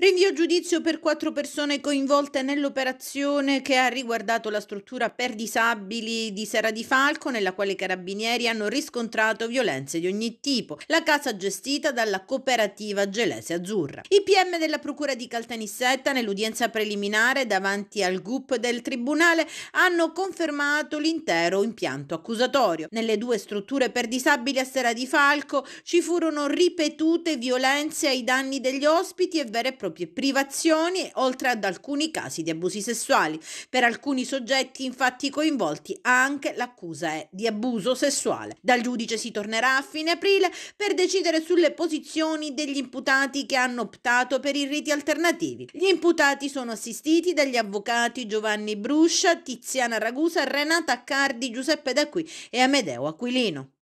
Rinvio giudizio per quattro persone coinvolte nell'operazione che ha riguardato la struttura per disabili di Sera di Falco, nella quale i carabinieri hanno riscontrato violenze di ogni tipo, la casa gestita dalla cooperativa Gelese Azzurra. I PM della Procura di Caltanissetta, nell'udienza preliminare davanti al GUP del Tribunale, hanno confermato l'intero impianto accusatorio. Nelle due strutture per disabili a Sera di Falco ci furono ripetute violenze ai danni degli ospiti e vere e proprie proprie privazioni, oltre ad alcuni casi di abusi sessuali. Per alcuni soggetti infatti coinvolti anche l'accusa è di abuso sessuale. Dal giudice si tornerà a fine aprile per decidere sulle posizioni degli imputati che hanno optato per i riti alternativi. Gli imputati sono assistiti dagli avvocati Giovanni Bruscia, Tiziana Ragusa, Renata Cardi, Giuseppe D'Aqui e Amedeo Aquilino.